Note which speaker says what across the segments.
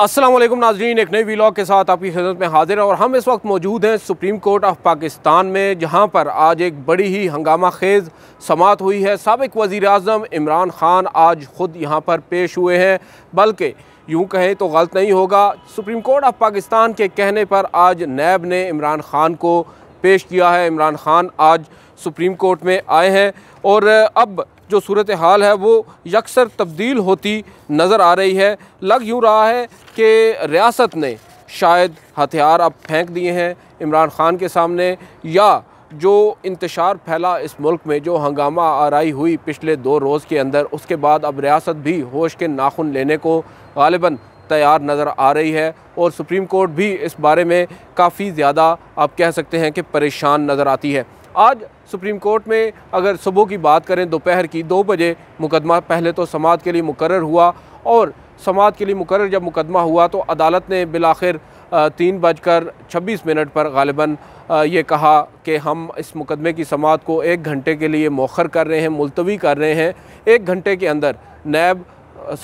Speaker 1: असलम नाजरीन एक नई वीलॉग के साथ आपकी खिदत में हाजिर हैं और हम इस वक्त मौजूद हैं सुप्रीम कोर्ट ऑफ पाकिस्तान में जहां पर आज एक बड़ी ही हंगामा खेज़ समात हुई है सबक वज़ी अजम इमरान ख़ान आज ख़ुद यहां पर पेश हुए हैं बल्कि यूं कहें तो गलत नहीं होगा सुप्रीम कोर्ट ऑफ पाकिस्तान के कहने पर आज नैब ने इमरान ख़ान को पेश किया है इमरान ख़ान आज सुप्रीम कोर्ट में आए हैं और अब जो सूरत हाल है वो यकसर तब्दील होती नज़र आ रही है लग यूँ रहा है कि रियासत ने शायद हथियार अब फेंक दिए हैं इमरान खान के सामने या जो इंतशार फैला इस मुल्क में जो हंगामा आरई हुई पिछले दो रोज़ के अंदर उसके बाद अब रियासत भी होश के नाखुन लेने को गालिबा तैयार नज़र आ रही है और सुप्रीम कोर्ट भी इस बारे में काफ़ी ज़्यादा आप कह सकते हैं कि परेशान नज़र आती है आज सुप्रीम कोर्ट में अगर सुबह की बात करें दोपहर की दो बजे मुकदमा पहले तो समाज के लिए मुकर हुआ और समाज के लिए मुकर जब मुकदमा हुआ तो अदालत ने बिलाखिर तीन बजकर छब्बीस मिनट पर गालिबा ये कहा कि हम इस मुकदमे की समात को एक घंटे के लिए मौखर कर रहे हैं मुलतवी कर रहे हैं एक घंटे के अंदर नैब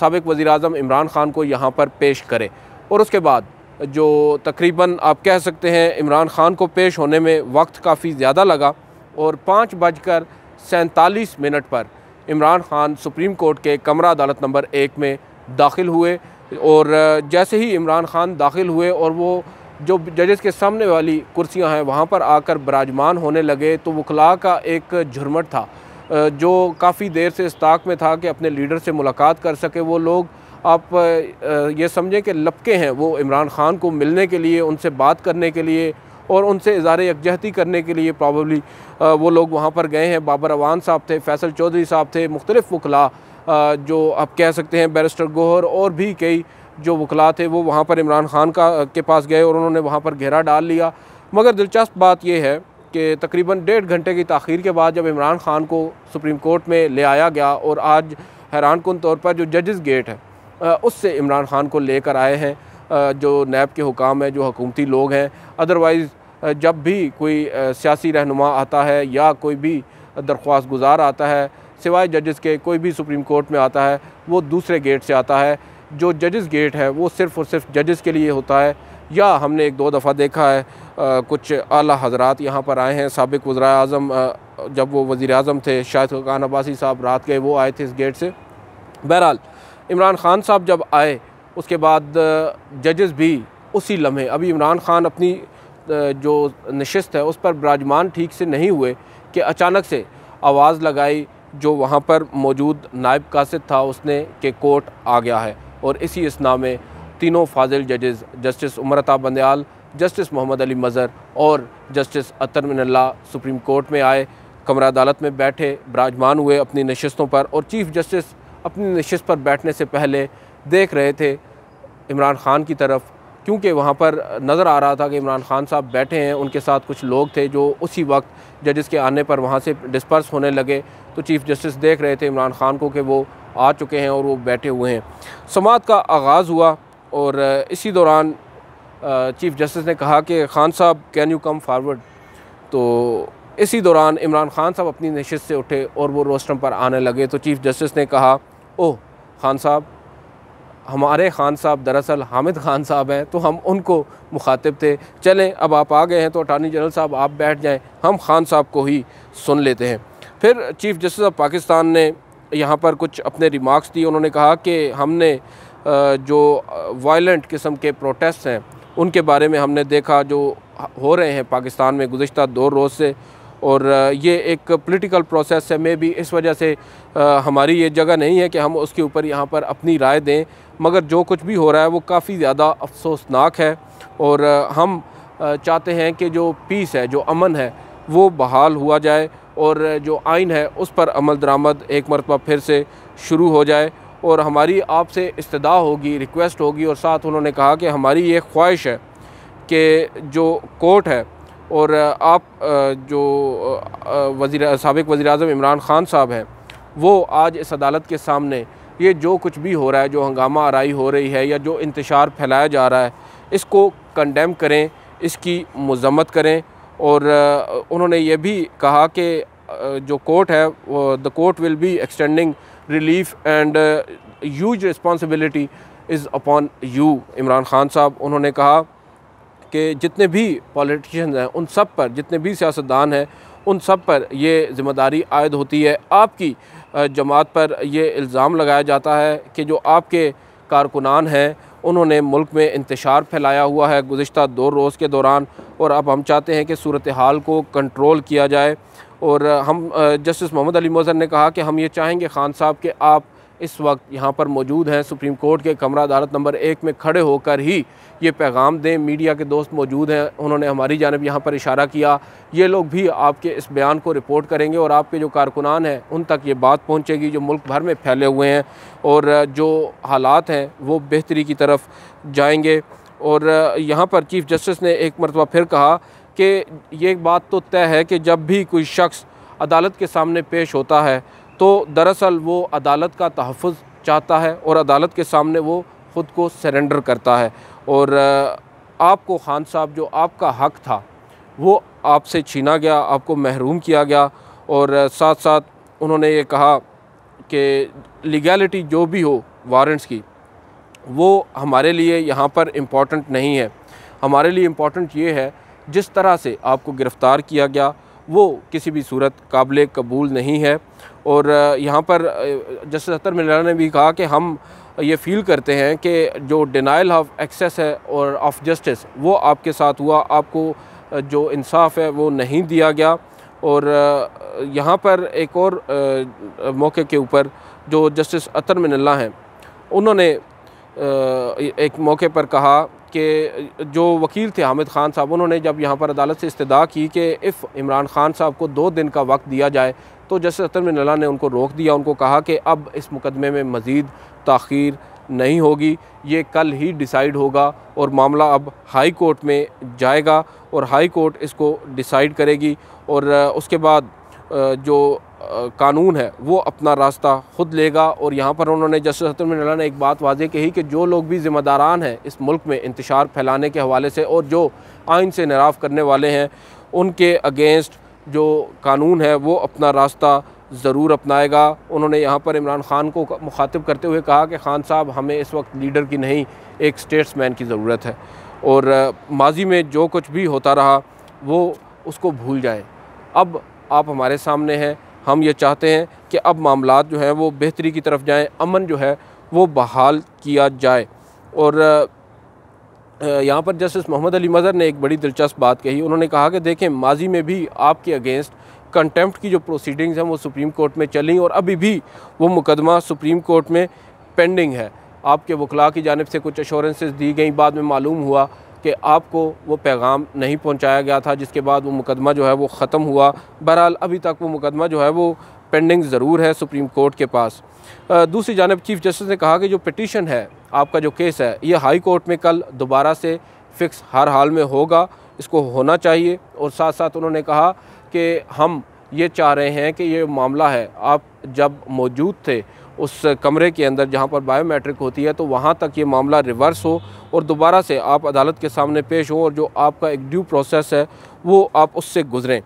Speaker 1: सबक वज़ी अजम इमरान ख़ान को यहाँ पर पेश करें और उसके बाद जो तकरीबन आप कह सकते हैं इमरान ख़ान को पेश होने में वक्त काफ़ी ज़्यादा लगा और पाँच बजकर सैंतालीस मिनट पर इमरान ख़ान सुप्रीम कोर्ट के कमरा अदालत नंबर एक में दाखिल हुए और जैसे ही इमरान ख़ान दाखिल हुए और वो जो जजेस के सामने वाली कुर्सियां हैं वहाँ पर आकर बराजमान होने लगे तो वखला का एक झुरमट था जो काफ़ी देर से इस ताक में था कि अपने लीडर से मुलाकात कर सके वो लोग आप ये समझें कि लपके हैं वो इमरान खान को मिलने के लिए उनसे बात करने के लिए और उनसे इज़ार यकजहती करने के लिए प्रॉबली वो लोग वहाँ पर गए हैं बाबर अवान साहब थे फैसल चौधरी साहब थे मुख्तलिफ़ वकला जो आप कह सकते हैं बैरिस्टर गोहर और भी कई जो वकला थे वो वहाँ पर इमरान खान का के पास गए और उन्होंने वहाँ पर घेरा डाल लिया मगर दिलचस्प बात यह है कि तकरीबन डेढ़ घंटे की तखीर के बाद जब इमरान खान को सुप्रीम कोर्ट में ले आया गया और आज हैरान कन तौर पर जो जजेस गेट है उससे इमरान खान को लेकर आए हैं जो नैब के हुकाम हैं जो हकूमती लोग हैं अदरवाइज़ जब भी कोई सियासी रहनुमा आता है या कोई भी दरख्वास्त गुजार आता है सिवाय जजेस के कोई भी सुप्रीम कोर्ट में आता है वो दूसरे गेट से आता है जो जजेस गेट है वो सिर्फ़ और सिर्फ जजेस के लिए होता है या हमने एक दो दफ़ा देखा है आ, कुछ आला हजरात यहाँ पर आए हैं सबक वज्रा अजम जब वो वज़ी अजम थे शाहिद खान अब्बासी साहब रात गए वो आए थे इस गेट से बहरहाल इमरान खान साहब जब आए उसके बाद जजेस भी उसी लम्हे अभी इमरान खान अपनी जो नशस्त है उस पर बराजमान ठीक से नहीं हुए कि अचानक से आवाज़ लगाई जो वहाँ पर मौजूद नायब कासिद था उसने कि कोर्ट आ गया है और इसी इसना में तीनों फाजिल जजेस जस्टिस उमरता बंदयाल जस्टिस मोहम्मद अली मज़र और justice Athar Minallah supreme court में आए कमरा अदालत में बैठे बराजमान हुए अपनी नशस्तों पर और चीफ जस्टिस अपनी नशस्त पर बैठने से पहले देख रहे थे इमरान ख़ान की तरफ क्योंकि वहाँ पर नज़र आ रहा था कि इमरान खान साहब बैठे हैं उनके साथ कुछ लोग थे जो उसी वक्त जजेस के आने पर वहाँ से डिस्पर्स होने लगे तो चीफ़ जस्टिस देख रहे थे इमरान खान को कि वो आ चुके हैं और वो बैठे हुए हैं समात का आगाज़ हुआ और इसी दौरान चीफ़ जस्टिस ने कहा कि खान साहब कैन यू कम फारवर्ड तो इसी दौरान इमरान खान साहब अपनी नशस्त से उठे और वो रोस्टम पर आने लगे तो चीफ़ जस्टिस ने कहा ओह खान साहब हमारे खान साहब दरअसल हामिद खान साहब हैं तो हम उनको मुखातिब थे चलें अब आप आ गए हैं तो अटारनी जनरल साहब आप बैठ जाएं हम खान साहब को ही सुन लेते हैं फिर चीफ़ जस्टिस ऑफ पाकिस्तान ने यहाँ पर कुछ अपने रिमार्क्स दिए उन्होंने कहा कि हमने जो वायलेंट किस्म के प्रोटेस्ट हैं उनके बारे में हमने देखा जो हो रहे हैं पाकिस्तान में गुज्त दो रोज़ से और ये एक पॉलिटिकल प्रोसेस है मे भी इस वजह से हमारी ये जगह नहीं है कि हम उसके ऊपर यहाँ पर अपनी राय दें मगर जो कुछ भी हो रहा है वो काफ़ी ज़्यादा अफसोसनाक है और हम चाहते हैं कि जो पीस है जो अमन है वो बहाल हुआ जाए और जो आइन है उस पर अमल दरामद एक मरतबा फिर से शुरू हो जाए और हमारी आपसे इस्तदा होगी रिक्वेस्ट होगी और साथ उन्होंने कहा कि हमारी ये ख्वाहिश है कि जो कोर्ट है और आप जो वज़ी सबक वज़ी अजम इमरान ख़ान साहब हैं वो आज इस अदालत के सामने ये जो कुछ भी हो रहा है जो हंगामा आरई हो रही है या जो इंतशार फैलाया जा रहा है इसको कंडेम करें इसकी मजम्मत करें और उन्होंने ये भी कहा कि जो कोर्ट है the court will be extending relief and use responsibility is upon you Imran Khan साहब उन्होंने कहा कि जितने भी पॉलिटिशन हैं उन सब पर जितने भी सियासतदान हैं उन सब पर ये ज़िम्मेदारी आयद होती है आपकी जमात पर ये इल्ज़ाम लगाया जाता है कि जो आपके कारकुनान हैं उन्होंने मुल्क में इंतशार फैलाया हुआ है गुज्त दो रोज़ के दौरान और अब हम चाहते हैं कि सूरत हाल को कंट्रोल किया जाए और हम जस्टिस मोहम्मद अली मोजर ने कहा कि हम ये चाहेंगे खान साहब के आप इस वक्त यहाँ पर मौजूद हैं सुप्रीम कोर्ट के कमरा अदालत नंबर एक में खड़े होकर ही ये पैगाम दें मीडिया के दोस्त मौजूद हैं उन्होंने हमारी जानब यहाँ पर इशारा किया ये लोग भी आपके इस बयान को रिपोर्ट करेंगे और आपके जो कारकुनान हैं उन तक ये बात पहुँचेगी जो मुल्क भर में फैले हुए हैं और जो हालात हैं वो बेहतरी की तरफ जाएंगे और यहाँ पर चीफ़ जस्टिस ने एक मरतबा फिर कहा कि ये बात तो तय है कि जब भी कोई शख्स अदालत के सामने पेश होता है तो दरअसल वो अदालत का तहफ़ चाहता है और अदालत के सामने वो ख़ुद को सरेंडर करता है और आपको खान साहब जो आपका हक था वो आपसे छीना गया आपको महरूम किया गया और साथ साथ उन्होंने ये कहा कि लीगैलिटी जो भी हो वारंट्स की वो हमारे लिए यहाँ पर इम्पॉर्टेंट नहीं है हमारे लिए इम्पॉर्टेंट ये है जिस तरह से आपको गिरफ़्तार किया गया वो किसी भी सूरत काबिल कबूल नहीं है और यहाँ पर जस्टिस अतर मिल्ला ने भी कहा कि हम ये फील करते हैं कि जो डिनाइल ऑफ एक्सेस है और ऑफ जस्टिस वो आपके साथ हुआ आपको जो इंसाफ है वो नहीं दिया गया और यहाँ पर एक और मौके के ऊपर जो जस्टिस अतर मिनल्ला हैं उन्होंने एक मौके पर कहा कि जो वकील थे हामिद खान साहब उन्होंने जब यहाँ पर अदालत से इस्तः की कि इफ़ इमरान खान साहब को दो दिन का वक्त दिया जाए तो जस्टिस अतर मिनला ने उनको रोक दिया उनको कहा कि अब इस मुकदमे में मज़ीद तखीर नहीं होगी ये कल ही डिसाइड होगा और मामला अब हाई कोर्ट में जाएगा और हाई कोर्ट इसको डिसाइड करेगी और उसके बाद जो कानून है वो अपना रास्ता खुद लेगा और यहाँ पर उन्होंने जस्टिस हतमिनला ने एक बात वाजे कही कि जो लोग भी ज़िम्मेदारान हैं इस मुल्क में इंतशार फैलाने के हवाले से और जो आइन से नराफ़ करने वाले हैं उनके अगेंस्ट जो कानून है वो अपना रास्ता ज़रूर अपनाएगा उन्होंने यहाँ पर इमरान ख़ान को मुखातब करते हुए कहा कि खान साहब हमें इस वक्त लीडर की नहीं एक स्टेट्समैन की ज़रूरत है और माजी में जो कुछ भी होता रहा वो उसको भूल जाए अब आप हमारे सामने हैं हम ये चाहते हैं कि अब मामला जो हैं वो बेहतरी की तरफ जाएँ अमन जो है वो बहाल किया जाए और यहाँ पर जस्टिस मोहम्मद अली मज़र ने एक बड़ी दिलचस्प बात कही उन्होंने कहा कि देखें माजी में भी आपके अगेंस्ट कंटेम्प्ट की जो प्रोसीडिंग्स हैं वो सुप्रीम कोर्ट में चली और अभी भी वो मुकदमा सुप्रीम कोर्ट में पेंडिंग है आपके वकला की जानब से कुछ एश्योरेंसेज दी गई बाद में मालूम हुआ कि आपको वो पैगाम नहीं पहुंचाया गया था जिसके बाद वो मुकदमा जो है वो ख़त्म हुआ बहरहाल अभी तक वो मुकदमा जो है वो पेंडिंग ज़रूर है सुप्रीम कोर्ट के पास दूसरी जानब चीफ़ जस्टिस ने कहा कि जो पटिशन है आपका जो केस है ये हाई कोर्ट में कल दोबारा से फ़िक्स हर हाल में होगा इसको होना चाहिए और साथ साथ उन्होंने कहा कि हम ये चाह रहे हैं कि ये मामला है आप जब मौजूद थे उस कमरे के अंदर जहाँ पर बायोमेट्रिक होती है तो वहाँ तक ये मामला रिवर्स हो और दोबारा से आप अदालत के सामने पेश हो और जो आपका एक ड्यू प्रोसेस है वो आप उससे गुजरें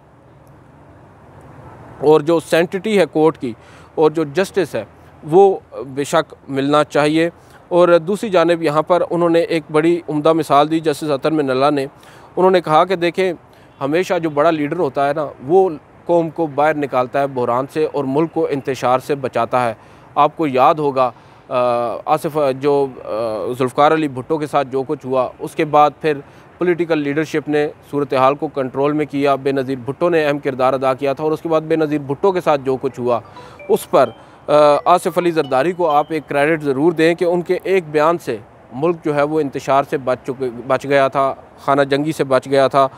Speaker 1: और जो सेंटिटी है कोर्ट की और जो जस्टिस है वो बेशक मिलना चाहिए और दूसरी जानब यहाँ पर उन्होंने एक बड़ी उम्दा मिसाल दी जस्टिस में नल्ला ने उन्होंने कहा कि देखें हमेशा जो बड़ा लीडर होता है ना वो कौम को बाहर निकालता है बहरान से और मुल्क को इंतशार से बचाता है आपको याद होगा आसिफ जो जुल्फ़ार अली भुट्टो के साथ जो कुछ हुआ उसके बाद फिर पॉलिटिकल लीडरशिप ने सूरत हाल को कंट्रोल में किया बेनज़ीर भुट्टो ने अहम किरदार अदा किया था और उसके बाद बेनज़ीर भुट्टो के साथ जो कुछ हुआ उस पर आसिफ अली जरदारी को आप एक क्रेडिट ज़रूर दें कि उनके एक बयान से मुल्क जो है वो इंतशार से बच चुके बच गया था खाना जंगी से बच गया था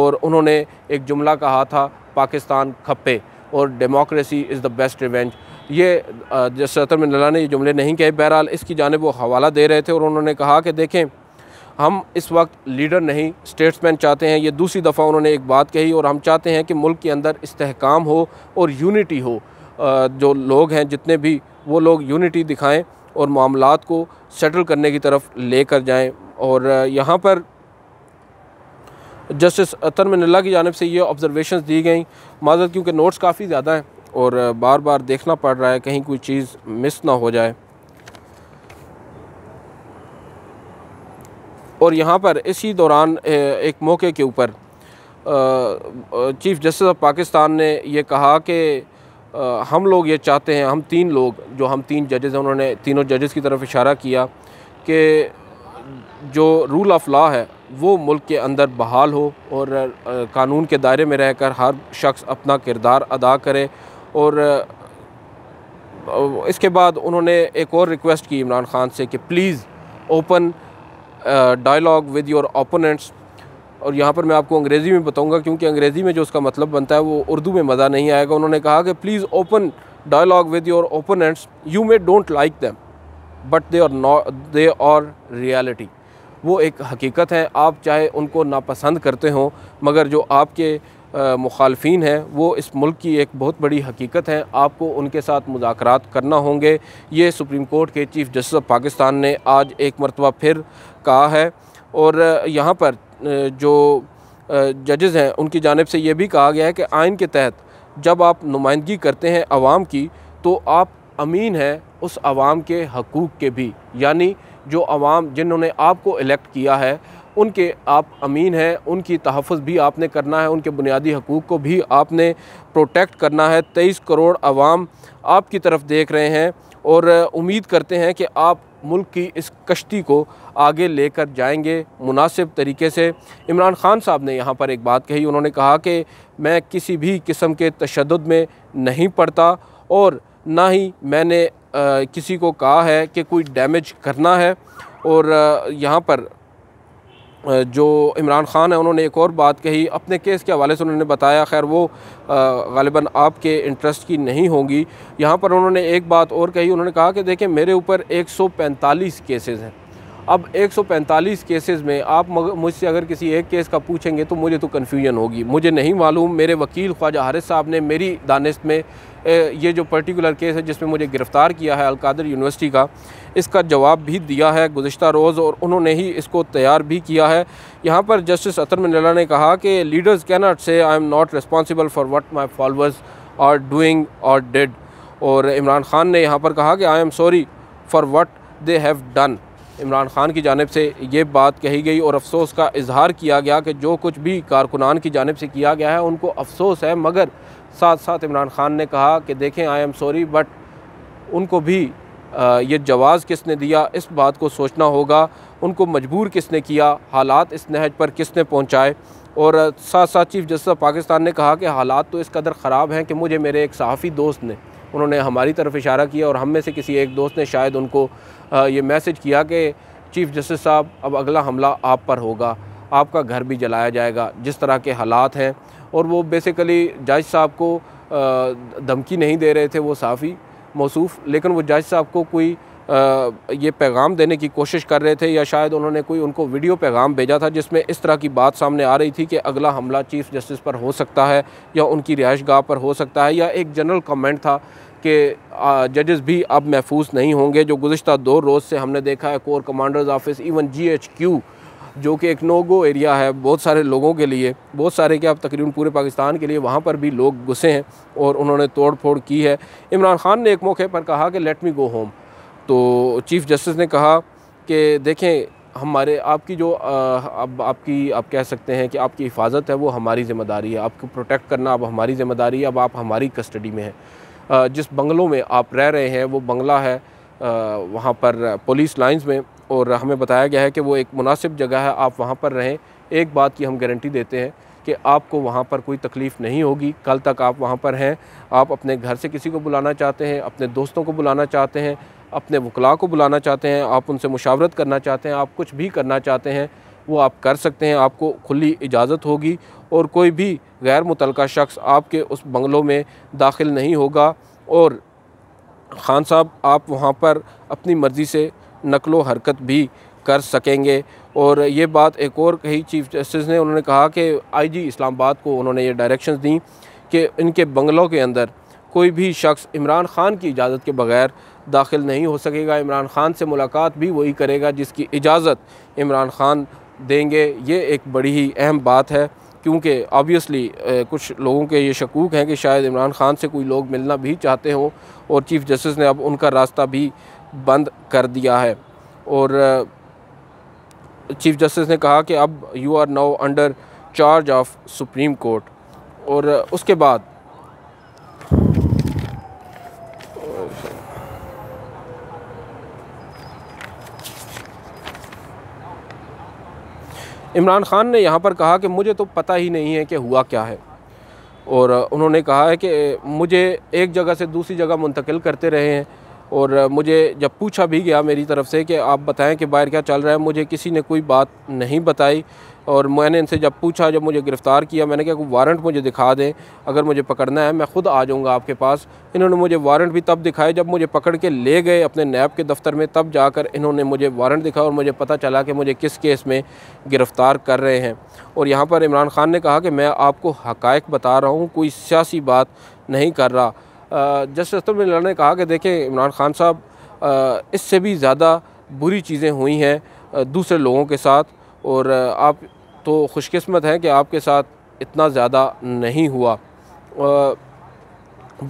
Speaker 1: और उन्होंने एक जुमला कहा था पाकिस्तान खपे और democracy is the best revenge ये जैसे अतर ने ये जुमले नहीं कहे बहरहाल इसकी जानब वो हवाला दे रहे थे और उन्होंने कहा कि देखें हम इस वक्त लीडर नहीं स्टेट्समैन चाहते हैं ये दूसरी दफ़ा उन्होंने एक बात कही और हम चाहते हैं कि मुल्क के अंदर इस्तेकाम हो और यूनिटी हो जो लोग हैं जितने भी वो लोग यूनिटी दिखाएं और मामला को सेटल करने की तरफ लेकर जाएं और यहाँ पर जस्टिस अतर मिनला की जानब से ये ऑब्ज़रवेशन दी गई माजरत क्योंकि नोट्स काफ़ी ज़्यादा हैं और बार बार देखना पड़ रहा है कहीं कोई चीज़ मिस ना हो जाए और यहाँ पर इसी दौरान एक मौके के ऊपर चीफ़ जस्टिस ऑफ पाकिस्तान ने यह कहा कि हम लोग ये चाहते हैं हम तीन लोग जो हम तीन जजेज़ हैं उन्होंने तीनों जजेस की तरफ इशारा किया कि जो रूल ऑफ लॉ है वो मुल्क के अंदर बहाल हो और कानून के दायरे में रहकर हर शख्स अपना किरदार अदा करे और इसके बाद उन्होंने एक और रिक्वेस्ट की इमरान खान से कि please open dialogue with your opponents और यहाँ पर मैं आपको अंग्रेज़ी में बताऊँगा क्योंकि अंग्रेज़ी में जो उसका मतलब बनता है वो उर्दू में मज़ा नहीं आएगा उन्होंने कहा कि please open dialogue with your opponents you may don't like them but they और दे और रियलिटी वो एक हकीकत है आप चाहे उनको नापसंद करते हों मगर जो आपके मुखालफी हैं वो इस मुल्क की एक बहुत बड़ी हकीकत है आपको उनके साथ मुजाकर करना होंगे ये सुप्रीम कोर्ट के चीफ जस्टिस ऑफ पाकिस्तान ने आज एक मरतबा फिर कहा है और यहाँ पर जो जजेज़ हैं उनकी जानब से ये भी कहा गया है कि आयन के तहत जब आप नुमाइंदगी करते हैं आवाम की तो आप अमीन हैं उस आवाम के हकूक़ के भी यानी जो आवाम जिन्होंने आपको इलेक्ट किया है उनके आप अमीन हैं उनकी तहफ़ भी आपने करना है उनके बुनियादी हकूक़ को भी आपने प्रोटेक्ट करना है तेईस करोड़ आवाम आपकी तरफ देख रहे हैं और उम्मीद करते हैं कि आप मुल्क की इस कश्ती को आगे लेकर जाएंगे मुनासिब तरीके से इमरान ख़ान साहब ने यहाँ पर एक बात कही उन्होंने कहा कि मैं किसी भी किस्म के तशद में नहीं पड़ता और ना ही मैंने आ, किसी को कहा है कि कोई डैमेज करना है और यहाँ पर जो इमरान ख़ान है उन्होंने एक और बात कही अपने केस के हवाले से उन्होंने बताया खैर वो गालिबा आपके इंटरेस्ट की नहीं होंगी यहाँ पर उन्होंने एक बात और कही उन्होंने कहा कि देखें मेरे ऊपर 145 केसेस हैं अब 145 केसेस में आप मुझसे अगर किसी एक केस का पूछेंगे तो मुझे तो कन्फ्यूजन होगी मुझे नहीं मालूम मेरे वकील ख्वाजा हारिस साहब ने मेरी दानिश में ये जो पर्टिकुलर केस है जिसमें मुझे गिरफ़्तार किया है अलकादर यूनिवर्सिटी का इसका जवाब भी दिया है गुज्त रोज़ और उन्होंने ही इसको तैयार भी किया है यहाँ पर जस्टिस अतर मिनला ने कहा कि leaders cannot say I am not responsible for what my followers are doing और डेड और इमरान खान ने यहाँ पर कहा कि I am sorry for what they have done Imran Khan की जानब से ये बात कही गई और अफसोस का इजहार किया गया कि जो कुछ भी कारकुनान की जानब से किया गया है उनको अफसोस है मगर साथ साथ इमरान खान ने कहा कि देखें आई एम सॉरी बट उनको भी ये जवाज़ किसने दिया इस बात को सोचना होगा उनको मजबूर किसने किया हालात इस नहज पर किसने पहुँचाए और साथ साथ चीफ़ जस्टिस ऑफ पाकिस्तान ने कहा कि हालात तो इस कदर ख़राब हैं कि मुझे मेरे एक सहाफ़ी दोस्त ने उन्होंने हमारी तरफ इशारा किया और हम में से किसी एक दोस्त ने शायद उनको ये मैसेज किया कि चीफ जस्टिस साहब अब अगला हमला आप पर होगा आपका घर भी जलाया जाएगा जिस तरह के हालात हैं और वो बेसिकली जज साहब को धमकी नहीं दे रहे थे वो साफ़ी मौसूफ लेकिन वो जज साहब को कोई आ, ये पैगाम देने की कोशिश कर रहे थे या शायद उन्होंने कोई उनको वीडियो पैगाम भेजा था जिसमें इस तरह की बात सामने आ रही थी कि अगला हमला चीफ जस्टिस पर हो सकता है या उनकी रिहाइश गाह पर हो सकता है या एक जनरल कमेंट था के जजेस भी अब महफूज नहीं होंगे जो गुज्त दो रोज़ से हमने देखा है core commanders office even G H Q जो कि एक नोगो एरिया है बहुत सारे लोगों के लिए बहुत सारे क्या अब तकरीबन पूरे पाकिस्तान के लिए वहाँ पर भी लोग घुसे हैं और उन्होंने तोड़ फोड़ की है इमरान ख़ान ने एक मौके पर कहा कि लेट मी गो होम तो चीफ़ जस्टिस ने कहा कि देखें हमारे आपकी जो अब आपकी आप कह सकते हैं कि आपकी हिफाजत है वो हमारी ज़िम्मेदारी है आपको प्रोटेक्ट करना अब हमारी ज़िम्मेदारी है अब आप हमारी कस्टडी में हैं जिस बंगलों में आप रह रहे हैं वो बंगला है वहाँ पर पुलिस लाइंस में और हमें बताया गया है कि वो एक मुनासिब जगह है आप वहाँ पर रहें एक बात की हम गारंटी देते हैं कि आपको वहाँ पर कोई तकलीफ़ नहीं होगी कल तक आप वहाँ पर हैं आप अपने घर से किसी को बुलाना चाहते हैं अपने दोस्तों को बुलाना चाहते हैं अपने वकला को बुलाना चाहते हैं आप उनसे मुशावरत करना चाहते हैं आप कुछ भी करना चाहते हैं वो आप कर सकते हैं आपको खुली इजाज़त होगी और कोई भी गैर मुतल शख्स आपके उस बंगलों में दाखिल नहीं होगा और खान साहब आप वहाँ पर अपनी मर्ज़ी से नकलो हरकत भी कर सकेंगे और ये बात एक और कही चीफ जस्टिस ने उन्होंने कहा कि आईजी इस्लामाबाद को उन्होंने ये डायरेक्शंस दी कि इनके बंगलों के अंदर कोई भी शख्स इमरान ख़ान की इजाज़त के बगैर दाखिल नहीं हो सकेगा इमरान ख़ान से मुलाकात भी वही करेगा जिसकी इजाज़त इमरान ख़ान देंगे ये एक बड़ी ही अहम बात है क्योंकि ऑब्वियसली कुछ लोगों के ये शकूक हैं कि शायद इमरान खान से कोई लोग मिलना भी चाहते हों और चीफ जस्टिस ने अब उनका रास्ता भी बंद कर दिया है और चीफ जस्टिस ने कहा कि अब you are now under charge of supreme court और उसके बाद इमरान खान ने यहाँ पर कहा कि मुझे तो पता ही नहीं है कि हुआ क्या है और उन्होंने कहा है कि मुझे एक जगह से दूसरी जगह मुंतकिल करते रहे हैं और मुझे जब पूछा भी गया मेरी तरफ से कि आप बताएं कि बाहर क्या चल रहा है मुझे किसी ने कोई बात नहीं बताई और मैंने इनसे जब पूछा जब मुझे गिरफ़्तार किया मैंने कहा कि वारंट मुझे दिखा दें अगर मुझे पकड़ना है मैं ख़ुद आ जाऊँगा आपके पास इन्होंने मुझे वारंट भी तब दिखाए जब मुझे पकड़ के ले गए अपने नैब के दफ्तर में तब जाकर इन्होंने मुझे वारंट दिखाया और मुझे पता चला कि मुझे किस केस में गिरफ़्तार कर रहे हैं और यहाँ पर इमरान खान ने कहा कि मैं आपको हक बता रहा हूँ कोई सियासी बात नहीं कर रहा जस्टिस अख्तर बिन ने कहा कि देखें इमरान खान साहब इससे भी ज़्यादा बुरी चीज़ें हुई हैं दूसरे लोगों के साथ और आप तो खुशकस्मत हैं कि आपके साथ इतना ज़्यादा नहीं हुआ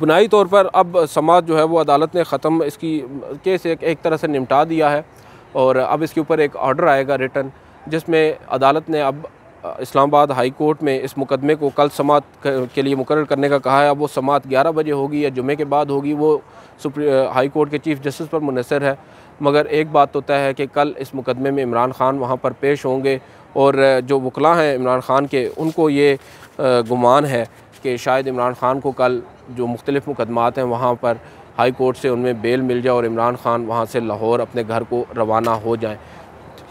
Speaker 1: बुनाई तौर पर अब समाज जो है वो अदालत ने ख़त्म इसकी केस एक, एक तरह से निपटा दिया है और अब इसके ऊपर एक ऑर्डर आएगा रिटर्न जिसमें अदालत ने अब इस्लामाबाद हाई कोर्ट में इस मुकदमे को कल समात के लिए मुकर करने का कहा है अब वो समात ग्यारह बजे होगी या जुमे के बाद होगी वो हाई कोर्ट के चीफ जस्टिस पर मुनसर है मगर एक बात तो तय है कि कल इस मुकदमे में इमरान ख़ान वहाँ पर पेश होंगे और जो वकला हैं इमरान ख़ान के उनको ये गुमान है कि शायद इमरान ख़ान को कल जो मुख्तलिफ़ मुकदमात हैं वहाँ पर हाई कोर्ट से उनमें बेल मिल जाए और इमरान ख़ान वहाँ से लाहौर अपने घर को रवाना हो जाएँ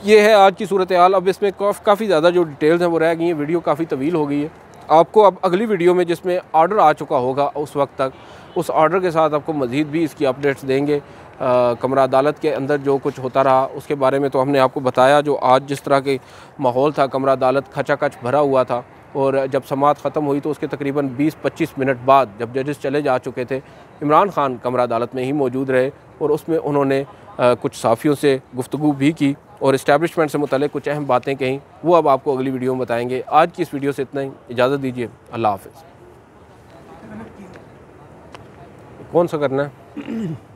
Speaker 1: ये है आज की सूरत हाल अब इसमें काफ़ी ज़्यादा जो डिटेल्स हैं वो रह गई हैं वीडियो काफ़ी तवील हो गई है आपको अब अगली वीडियो में जिसमें आर्डर आ चुका होगा उस वक्त तक उस आर्डर के साथ आपको मज़ीद भी इसकी अपडेट्स देंगे आ, कमरा अदालत के अंदर जो कुछ होता रहा उसके बारे में तो हमने आपको बताया जो आज जिस तरह के माहौल था कमरा अदालत खचा खच भरा हुआ था और जब समात ख़त्म हुई तो उसके तकरीबन 20-25 मिनट बाद जब जजेस चले जा चुके थे इमरान खान कमरा अदालत में ही मौजूद रहे और उसमें उन्होंने आ, कुछ साफ़ियों से गुफ्तु भी की और इस्टबलिशमेंट से मुतल कुछ अहम बातें कहीं वो अब आपको अगली वीडियो में बताएंगे आज की इस वीडियो से इतना ही इजाज़त दीजिए अल्लाह हाफ कौन सा करना है